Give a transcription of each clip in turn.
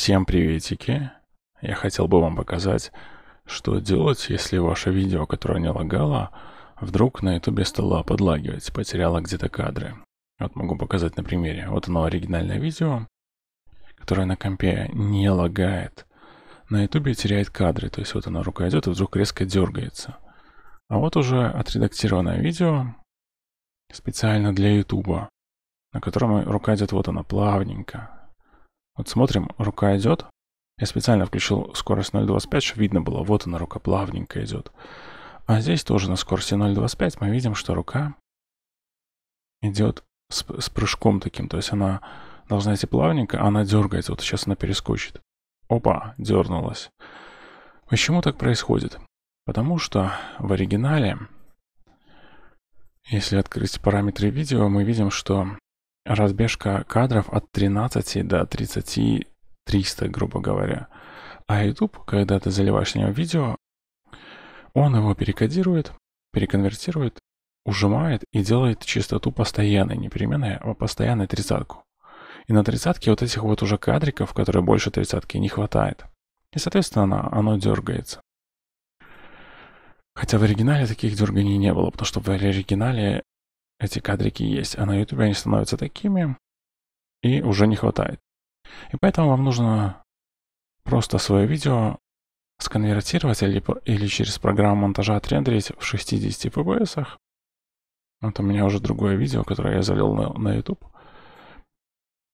Всем приветики! Я хотел бы вам показать, что делать, если ваше видео, которое не лагало, вдруг на ютубе стало подлагивать, потеряло где-то кадры. Вот могу показать на примере. Вот оно оригинальное видео, которое на компе не лагает. На ютубе теряет кадры, то есть вот она рука идет и вдруг резко дергается. А вот уже отредактированное видео специально для ютуба, на котором рука идет вот она плавненько, вот смотрим, рука идет. Я специально включил скорость 0.25, чтобы видно было, вот она рука плавненько идет. А здесь тоже на скорости 0.25 мы видим, что рука идет с, с прыжком таким. То есть она должна идти плавненько, а она дергается. Вот сейчас она перескочит. Опа, дернулась. Почему так происходит? Потому что в оригинале, если открыть параметры видео, мы видим, что разбежка кадров от 13 до 30 300, грубо говоря. А YouTube, когда ты заливаешь на него видео, он его перекодирует, переконвертирует, ужимает и делает частоту постоянной, не переменной, а постоянной тридцатку. И на тридцатке вот этих вот уже кадриков, которые больше тридцатки, не хватает. И, соответственно, оно, оно дергается. Хотя в оригинале таких дерганий не было, потому что в оригинале эти кадрики есть, а на YouTube они становятся такими, и уже не хватает. И поэтому вам нужно просто свое видео сконвертировать или, или через программу монтажа отрендерить в 60 FPS. Вот у меня уже другое видео, которое я залил на, на YouTube.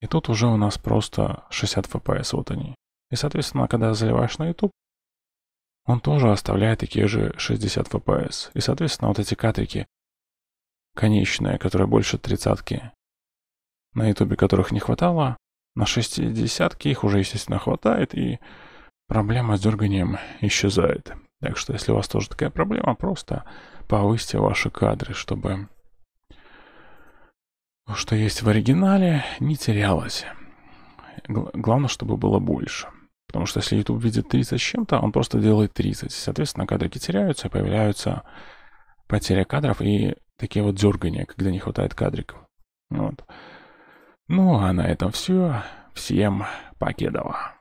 И тут уже у нас просто 60 FPS, вот они. И, соответственно, когда заливаешь на YouTube, он тоже оставляет такие же 60 FPS. И, соответственно, вот эти кадрики конечная, которая больше тридцатки, на ютубе которых не хватало, на шестидесятки их уже, естественно, хватает, и проблема с дерганием исчезает. Так что, если у вас тоже такая проблема, просто повысьте ваши кадры, чтобы что есть в оригинале, не терялось. Главное, чтобы было больше. Потому что если YouTube видит 30 с чем-то, он просто делает 30. Соответственно, кадрики теряются, появляются потеря кадров, и Такие вот дергания, когда не хватает кадриков. Вот. Ну, а на этом все. Всем покедова.